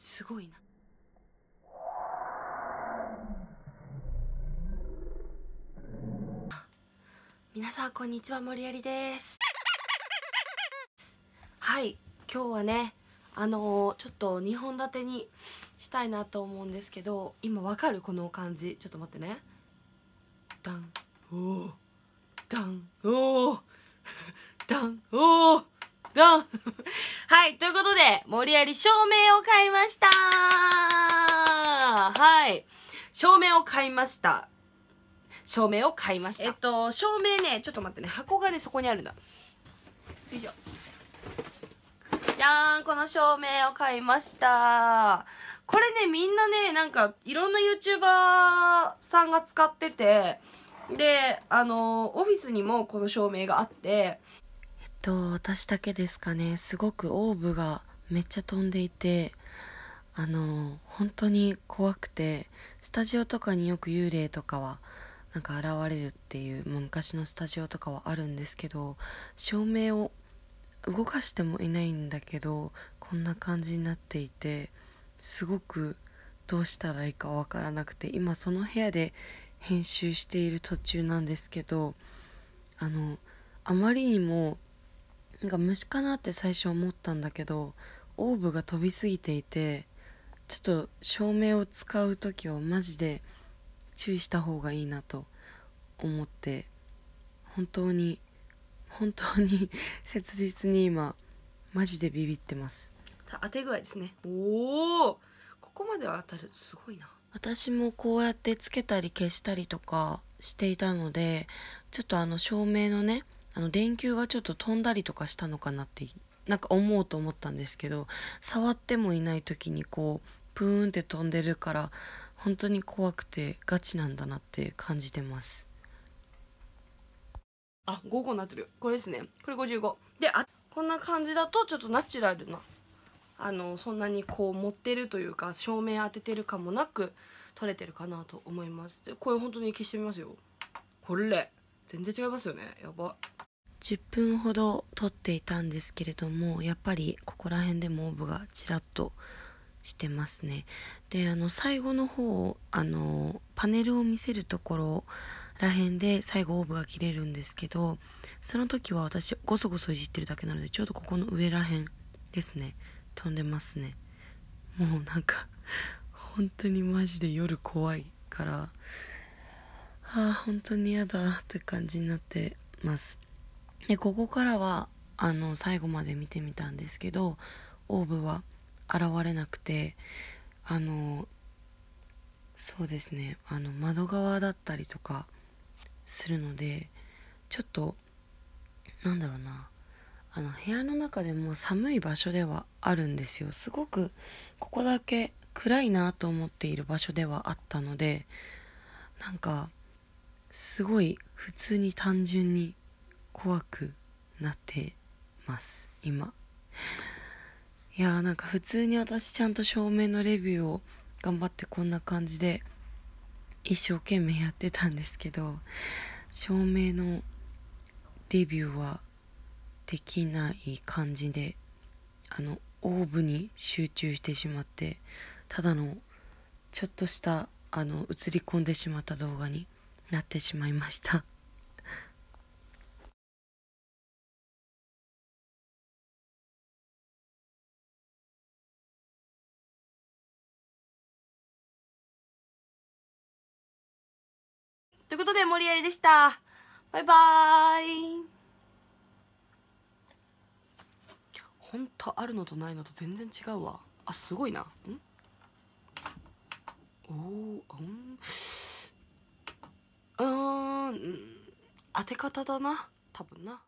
すごいな。皆さんこんにちは森有りですはい今日はねあのー、ちょっと2本立てにしたいなと思うんですけど今わかるこの感じちょっと待ってねダンおーダンおーダンおーダンはい。ということで、森り照明を買いましたはい。照明を買いました。照明を買いました。えっと、照明ね、ちょっと待ってね。箱がね、そこにあるんだ。よいしょ。じゃーん、この照明を買いました。これね、みんなね、なんか、いろんな YouTuber さんが使ってて、で、あのオフィスにもこの照明があって、と私だけですかねすごくオーブがめっちゃ飛んでいてあの本当に怖くてスタジオとかによく幽霊とかはなんか現れるっていうもう昔のスタジオとかはあるんですけど照明を動かしてもいないんだけどこんな感じになっていてすごくどうしたらいいかわからなくて今その部屋で編集している途中なんですけどあのあまりにもなんか虫かなって最初思ったんだけどオーブが飛びすぎていてちょっと照明を使う時はマジで注意した方がいいなと思って本当に本当に 切実に今マジでビビってます当て具合ですねおおここまでは当たるすごいな私もこうやってつけたり消したりとかしていたのでちょっとあの照明のねあの電球がちょっと飛んだりとかしたのかなってなんか思うと思ったんですけど触ってもいない時にこうプーンって飛んでるから本当に怖くてガチなんだなって感じてますあ5号になってるこれですねこれ55であこんな感じだとちょっとナチュラルなあのそんなにこう持ってるというか照明当ててるかもなく撮れてるかなと思いますでこれ本当に消してみますよこれ全然違いますよねやば10分ほど撮っていたんですけれどもやっぱりここら辺でもオーブがちらっとしてますねであの最後の方あのパネルを見せるところら辺で最後オーブが切れるんですけどその時は私ゴソゴソいじってるだけなのでちょうどここの上らへんですね飛んでますねもうなんか本当にマジで夜怖いからああ本当に嫌だって感じになってますでここからはあの最後まで見てみたんですけどオーブは現れなくてあのそうですねあの窓側だったりとかするのでちょっとなんだろうなあの部屋の中でも寒い場所ではあるんですよすごくここだけ暗いなと思っている場所ではあったのでなんかすごい普通に単純に怖くなってます今いやーなんか普通に私ちゃんと照明のレビューを頑張ってこんな感じで一生懸命やってたんですけど照明のレビューはできない感じであのオーブに集中してしまってただのちょっとしたあの映り込んでしまった動画になってしまいましたということで、森りでした。バイバーイ。ほんとあるのとないのと全然違うわ。あ、すごいな。んおー、うん。うん、当て方だな。多分な。